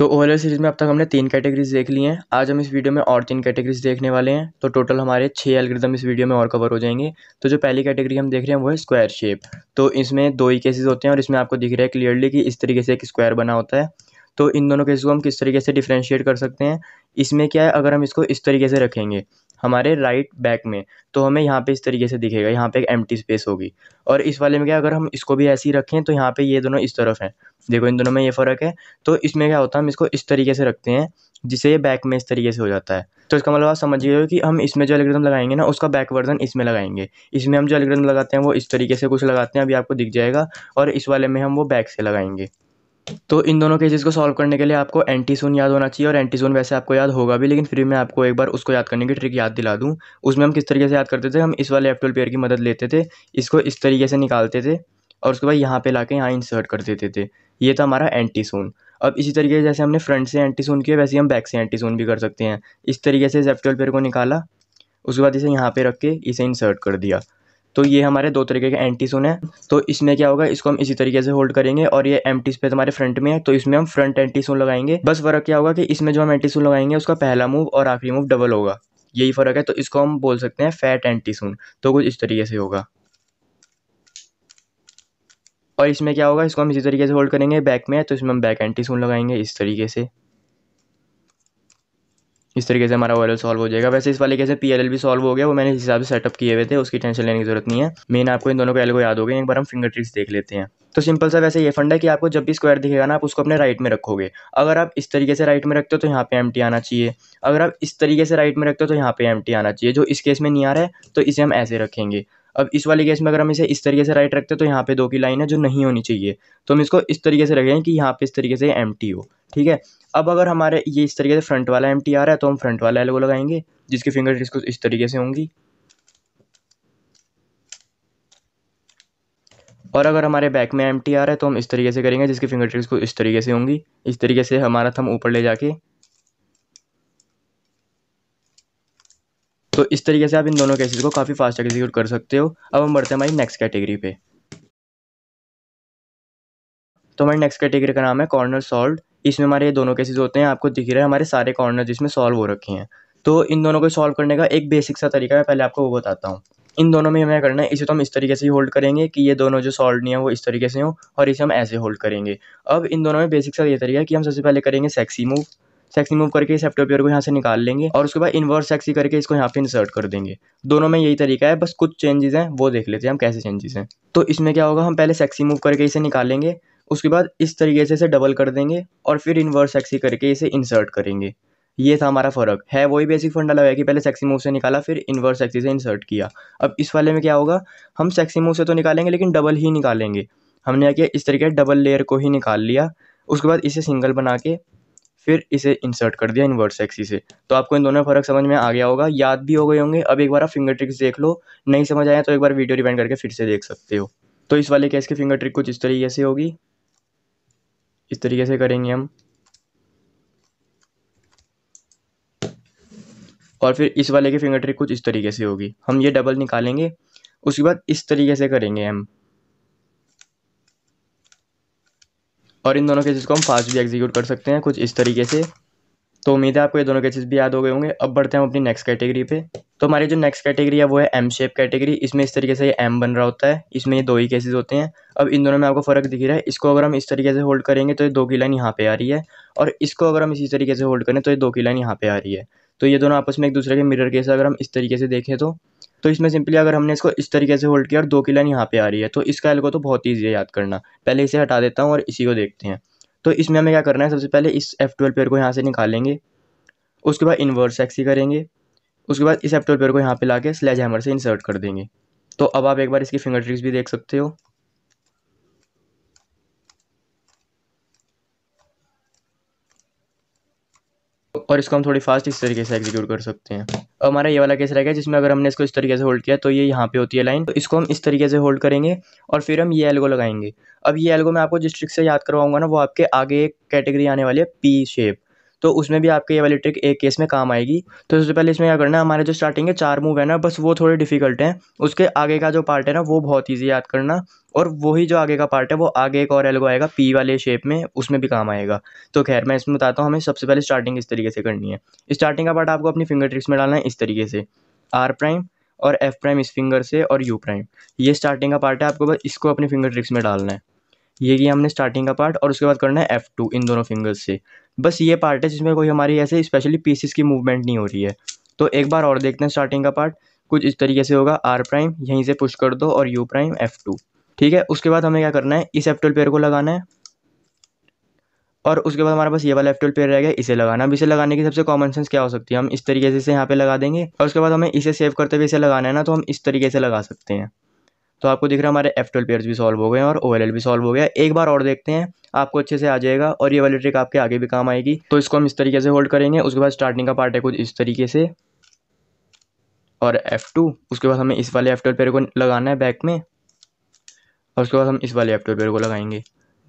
तो overall series में अब तक हमने तीन कैटेगरीज देख ली हैं आज हम इस वीडियो में और तीन कैटेगरीज देखने वाले हैं तो टोटल हमारे छः एल्ग्रिदम इस वीडियो में और कवर हो जाएंगे तो जो पहली कैटेगरी हम देख रहे हैं वो है स्क्वायर शेप तो इसमें दो ही केसेस होते हैं और इसमें आपको दिख रहा है क्लियरली कि इस तरीके से एक स्क्वायर बना होता है तो इन दोनों केसेस को हम किस तरीके से डिफ्रेंशिएट कर सकते हैं इसमें क्या है अगर हम इसको इस तरीके से रखेंगे हमारे राइट बैक में तो हमें यहाँ पे इस तरीके से दिखेगा यहाँ पे एक एम स्पेस होगी और इस वाले में क्या अगर हम इसको भी ऐसे ही रखें तो यहाँ पे ये दोनों इस तरफ हैं देखो इन दोनों में ये फ़र्क है तो इसमें क्या होता है हम इसको इस तरीके से रखते हैं जिससे ये बैक में इस तरीके से हो जाता है तो इसका मतलब आप समझिए कि हम इसमें जो एल्ग्रिदम लगाएंगे ना उसका बैक वर्जन इसमें लगाएंगे इसमें हम जो एल्ग्रिदम लगाते हैं वो इस तरीके से कुछ लगाते हैं अभी आपको दिख जाएगा और इस वाले में हम वो बैक से लगाएंगे तो इन दोनों केसेस को सॉल्व करने के लिए आपको एंटीसून याद होना चाहिए और एंटीसोन वैसे आपको याद होगा भी लेकिन फिर मैं आपको एक बार उसको याद करने की ट्रिक याद दिला दूँ उसमें हम किस तरीके से याद करते थे हम इस वाले एप्टोल पेयर की मदद लेते थे इसको इस तरीके से निकालते थे और उसके बाद यहाँ पे ला के यहाँ इंसर्ट कर देते थे ये था हमारा सोन अब इसी तरीके से जैसे हमने फ्रंट से एंटीसोन किया वैसे हम बैक से एंटीसोन भी कर सकते हैं इस तरीके से इस एप्टोल पेयर को निकाला उसके बाद इसे यहाँ पर रख के इसे इंसर्ट कर दिया तो ये हमारे दो तरीके के एंटी सुन है तो इसमें क्या होगा इसको हम इसी तरीके से होल्ड करेंगे और ये एम टी स्पेस हमारे फ्रंट में है तो इसमें हम फ्रंट एंटी सोन लगाएंगे बस फर्क क्या होगा कि इसमें जो हम एंटी सोन लगाएंगे उसका पहला मूव और आखिरी मूव डबल होगा यही फ़र्क है तो इसको हम बोल सकते हैं फैट एंटी सोन तो कुछ इस तरीके से होगा और इसमें क्या होगा इसको हम इसी तरीके से होल्ड करेंगे बैक में तो इसमें हम बैक एंटी सोन लगाएंगे इस तरीके से इस तरीके से हमारा ओ सॉल्व हो जाएगा वैसे इस वाले कैसे पी भी सॉल्व हो गया वो मैंने इस हिसाब से सेटअप किए हुए थे उसकी टेंशन लेने की जरूरत नहीं है मेन आपको इन दोनों को एल को याद हो गए एक बार हम फिंगर ट्रिक्स देख लेते हैं तो सिंपल सा वैसे ये फंड है कि आपको जब भी स्क्वायर दिखेगा ना आप उसको अपने राइट में रखोगे अगर आप इस तरीके से राइट में रखते हो तो यहाँ पे एम आना चाहिए अगर आप इस तरीके से राइट में रखते हो तो यहाँ पे एम आना चाहिए जो इस केस में नहीं आ रहा है तो इसे हम ऐसे रखेंगे अब इस वाले केस में अगर हम इसे इस तरीके से राइट रखते हैं तो यहाँ पे दो की लाइन है जो नहीं होनी चाहिए तो हम इसको इस तरीके से रखेंगे कि यहाँ पे इस तरीके से एम हो ठीक है अब अगर हमारे ये इस तरीके से फ्रंट वाला एम आ रहा है तो हम फ्रंट वाला एलो लगाएंगे जिसकी फिंगर टिप्स इस तरीके से होंगी और अगर हमारे बैक में एम टी आ रहा है तो हम इस तरीके से करेंगे जिसकी फिंगर टिप्स को इस तरीके से होंगी इस तरीके से हमारा थम ऊपर ले जाके तो इस तरीके से आप इन दोनों केसेस को काफ़ी फास्ट एग्जीक्यूट कर सकते हो अब हम बढ़ते हैं हमारी नेक्स्ट कैटेगरी पे तो हमारी नेक्स्ट कैटेगरी का नाम है कॉर्नर सॉल्ट इसमें हमारे ये दोनों केसेस होते हैं आपको दिख रहे हैं हमारे सारे कॉर्नर जिसमें सॉल्व हो रखे हैं तो इन दोनों को सॉल्व करने का एक बेसिक सा तरीका है पहले आपको वो बताता हूँ इन दोनों में हमें करना है इसे तो हम इस तरीके से ही होल्ड करेंगे कि ये दोनों जो सॉल्व नहीं है वो इस तरीके से हो और इसे हम ऐसे होल्ड करेंगे अब इन दोनों में बेसिक सा ये तरीका है कि हम सबसे पहले करेंगे सेक्सी मूव सेक्सी मूव करके इस एप्टोपियर को यहाँ से निकाल लेंगे और उसके बाद इन्वर्स सेक्सी करके इसको यहाँ पे इंसर्ट कर देंगे दोनों में यही तरीका है बस कुछ चेंजेस हैं वो देख लेते हैं हम कैसे चेंजेस हैं तो इसमें क्या होगा हम पहले सेक्सी मूव करके इसे निकालेंगे उसके बाद इस तरीके से इसे डबल कर देंगे और फिर इन्वर्स एक्सी करके इसे इंसर्ट करेंगे ये था हमारा फ़र्क है वही बेसिक फंडा लगाया कि पहले सेक्सी मूव से निकाला फिर इन्वर्स एक्सी से इंसर्ट किया अब इस वाले में क्या होगा हम सेक्सी मूव से तो निकालेंगे लेकिन डबल ही निकालेंगे हमने क्या किया इस तरीके डबल लेयर को ही निकाल लिया उसके बाद इसे सिंगल बना के फिर इसे इंसर्ट कर दिया इन्वर्स एक्सी से तो आपको इन दोनों फ़र्क समझ में आ गया होगा याद भी हो गए होंगे अब एक बार आप फिंगर ट्रिक्स देख लो नहीं समझ आया तो एक बार वीडियो रिपेंड करके फिर से देख सकते हो तो इस वाले केस के फिंगर ट्रिक कुछ इस तरीके से होगी इस तरीके से करेंगे हम और फिर इस वाले की फिंगर ट्रिक कुछ इस तरीके से होगी हम ये डबल निकालेंगे उसके बाद इस तरीके से करेंगे हम और इन दोनों केसेस को हम फास्ट भी एग्जीक्यूट कर सकते हैं कुछ इस तरीके से तो उम्मीद है आपको ये दोनों केसेस भी याद हो गए होंगे अब बढ़ते हैं हम अपनी नेक्स्ट कैटेगरी पे तो हमारी जो नेक्स्ट कैटेगरी है वो है एम शेप कैटेगरी इसमें इस तरीके से ये एम बन रहा होता है इसमें ये दो ही केसेस होते हैं अब इन दोनों में आपको फ़र्क दिख रहा है इसको अगर हम इस तरीके से होल्ड करेंगे तो ये दो की लाइन यहाँ पे आ रही है और इसको अगर हम इसी तरीके से होल्ड करें तो ये दो की लाइन यहाँ पे आ रही है तो ये दोनों आपस में एक दूसरे के मिरर केस अगर हम इस तरीके से देखें तो तो इसमें सिंपली अगर हमने इसको इस तरीके से होल्ड किया और दो की लाइन यहाँ पे आ रही है तो इसका को तो बहुत ईजी है याद करना पहले इसे हटा देता हूँ और इसी को देखते हैं तो इसमें हमें क्या करना है सबसे पहले इस एफ ट्वेल्व पेयर को यहाँ से निकालेंगे उसके बाद इन्वर्स एक्सी करेंगे उसके बाद इस एफ ट्वेल्व पेयर को यहाँ पे ला के स्लेज हैमर से इंसर्ट कर देंगे तो अब आप एक बार इसकी फिंगर ट्रिक्स भी देख सकते हो और इसको हम थोड़ी फास्ट इस तरीके से एग्जीक्यूट कर सकते हैं हमारा ये वाला केस रहेगा जिसमें अगर हमने इसको इस तरीके से होल्ड किया तो ये यहाँ पे होती है लाइन तो इसको हम इस तरीके से होल्ड करेंगे और फिर हम ये एल्गो लगाएंगे अब ये एल्गो मैं आपको जिस ट्रिक से याद करवाऊंगा ना वो आपके आगे एक कैटेगरी आने वाली है पी शेप तो उसमें भी आपके ये वाली ट्रिक एक केस में काम आएगी तो सबसे पहले इसमें क्या करना है हमारे जो स्टार्टिंग के चार मूव है ना बस वो थोड़े डिफिकल्ट हैं उसके आगे का जो पार्ट है ना वो बहुत ईजी याद करना और वही जो आगे का पार्ट है वो आगे एक और एल्गो आएगा पी वाले शेप में उसमें भी काम आएगा तो खैर मैं इसमें बताता हूँ हमें सबसे पहले स्टार्टिंग इस तरीके से करनी है स्टार्टिंग का पार्ट आपको अपनी फिंगर ट्रिक्स में डालना है इस तरीके से आर प्राइम और एफ प्राइम इस फिंगर से और यू प्राइम ये स्टार्टिंग का पार्ट है आपको बस इसको अपनी फिंगर ट्रिक्स में डालना है ये किया हमने स्टार्टिंग का पार्ट और उसके बाद करना है एफ़ टू इन दोनों फिंगर्स से बस ये पार्ट है जिसमें कोई हमारी ऐसे स्पेशली पीसीस की मूवमेंट नहीं हो रही है तो एक बार और देखते हैं स्टार्टिंग का पार्ट कुछ इस तरीके से होगा आर प्राइम यहीं से पुश कर दो और यू प्राइम एफ टू ठीक है उसके बाद हमें क्या करना है इस एफ पेयर को लगाना है और उसके बाद हमारे पास ये वाला एफ ट्वेल्व पेयर रहेगा इसे लगाना अब इसे लगाने की सबसे कॉमन सेंस क्या हो सकती है हम इस तरीके से इसे यहाँ पे लगा देंगे और उसके बाद हमें इसे सेव करते हुए इसे लगाना है ना तो हम इस तरीके से लगा सकते हैं तो आपको दिख रहा है हमारे एफ ट्वेल्व भी सॉल्व हो गए हैं और ओ भी सॉल्व हो गया एक बार और देखते हैं आपको अच्छे से आ जाएगा और ये वाली ट्रिक आपके आगे भी काम आएगी तो इसको हम इस तरीके से होल्ड करेंगे उसके बाद स्टार्टिंग का पार्ट है कुछ इस तरीके से और F2 उसके बाद हमें इस वाले एफ ट्वेल्व पेयर को लगाना है बैक में और उसके बाद हम इस वाले एफ ट्वेल्व पेयर को लगाएंगे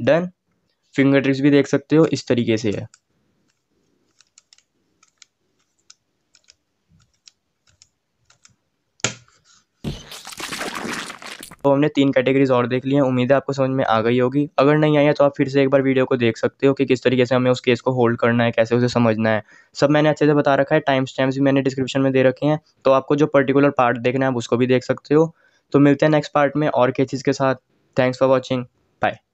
डन फिंगर ट्रिक्स भी देख सकते हो इस तरीके से है तो हमने तीन कैटेगरीज और देख ली हैं उम्मीद है आपको समझ में आ गई होगी अगर नहीं आई है तो आप फिर से एक बार वीडियो को देख सकते हो कि किस तरीके से हमें उस केस को होल्ड करना है कैसे उसे समझना है सब मैंने अच्छे से बता रखा है टाइम स्टैम्स भी मैंने डिस्क्रिप्शन में दे रखे हैं तो आपको जो पर्टिकुलर पार्ट देखना है आप उसको भी देख सकते हो तो मिलते हैं नेक्स्ट पार्ट में और केसेज के साथ थैंक्स फॉर वॉचिंग बाय